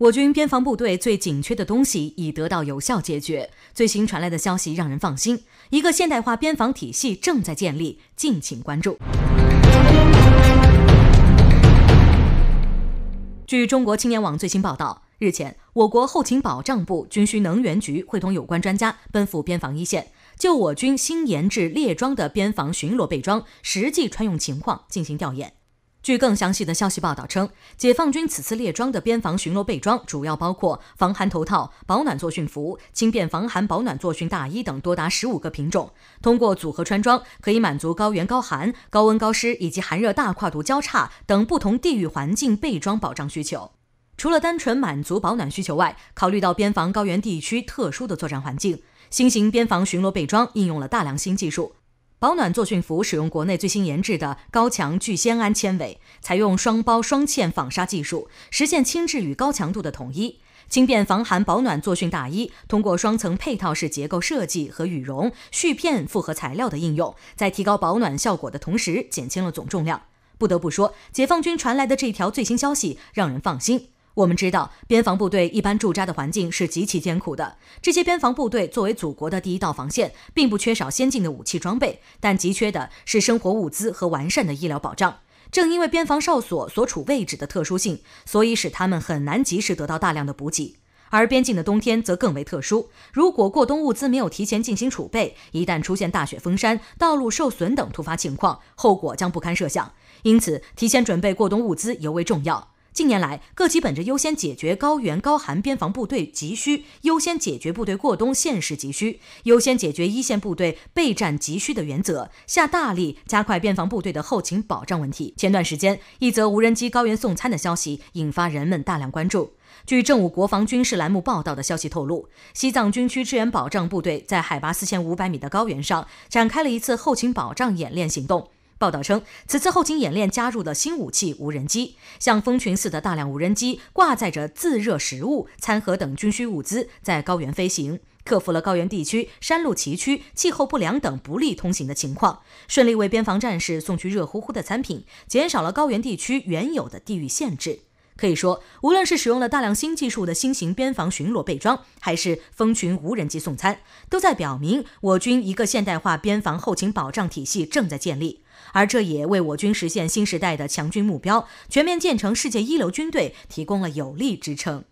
我军边防部队最紧缺的东西已得到有效解决。最新传来的消息让人放心，一个现代化边防体系正在建立，敬请关注。据中国青年网最新报道，日前，我国后勤保障部军需能源局会同有关专家奔赴边防一线，就我军新研制列装的边防巡逻备装实际穿用情况进行调研。据更详细的消息报道称，解放军此次列装的边防巡逻备装主要包括防寒头套、保暖作训服、轻便防寒保暖作训大衣等多达十五个品种。通过组合穿装，可以满足高原高寒、高温高湿以及寒热大跨度交叉等不同地域环境备装保障需求。除了单纯满足保暖需求外，考虑到边防高原地区特殊的作战环境，新型边防巡逻备装应用了大量新技术。保暖作训服使用国内最新研制的高强聚酰胺纤维，采用双包双嵌纺纱技术，实现轻质与高强度的统一。轻便防寒保暖作训大衣通过双层配套式结构设计和羽绒絮片复合材料的应用，在提高保暖效果的同时，减轻了总重量。不得不说，解放军传来的这条最新消息让人放心。我们知道边防部队一般驻扎的环境是极其艰苦的。这些边防部队作为祖国的第一道防线，并不缺少先进的武器装备，但急缺的是生活物资和完善的医疗保障。正因为边防哨所所处位置的特殊性，所以使他们很难及时得到大量的补给。而边境的冬天则更为特殊，如果过冬物资没有提前进行储备，一旦出现大雪封山、道路受损等突发情况，后果将不堪设想。因此，提前准备过冬物资尤为重要。近年来，各级本着优先解决高原高寒边防部队急需、优先解决部队过冬现实急需、优先解决一线部队备战急需的原则，下大力加快边防部队的后勤保障问题。前段时间，一则无人机高原送餐的消息引发人们大量关注。据正午国防军事栏目报道的消息透露，西藏军区支援保障部队在海拔四千五百米的高原上展开了一次后勤保障演练行动。报道称，此次后勤演练加入了新武器——无人机，像蜂群似的大量无人机挂载着自热食物、餐盒等军需物资，在高原飞行，克服了高原地区山路崎岖、气候不良等不利通行的情况，顺利为边防战士送去热乎乎的餐品，减少了高原地区原有的地域限制。可以说，无论是使用了大量新技术的新型边防巡逻备装，还是蜂群无人机送餐，都在表明我军一个现代化边防后勤保障体系正在建立，而这也为我军实现新时代的强军目标，全面建成世界一流军队提供了有力支撑。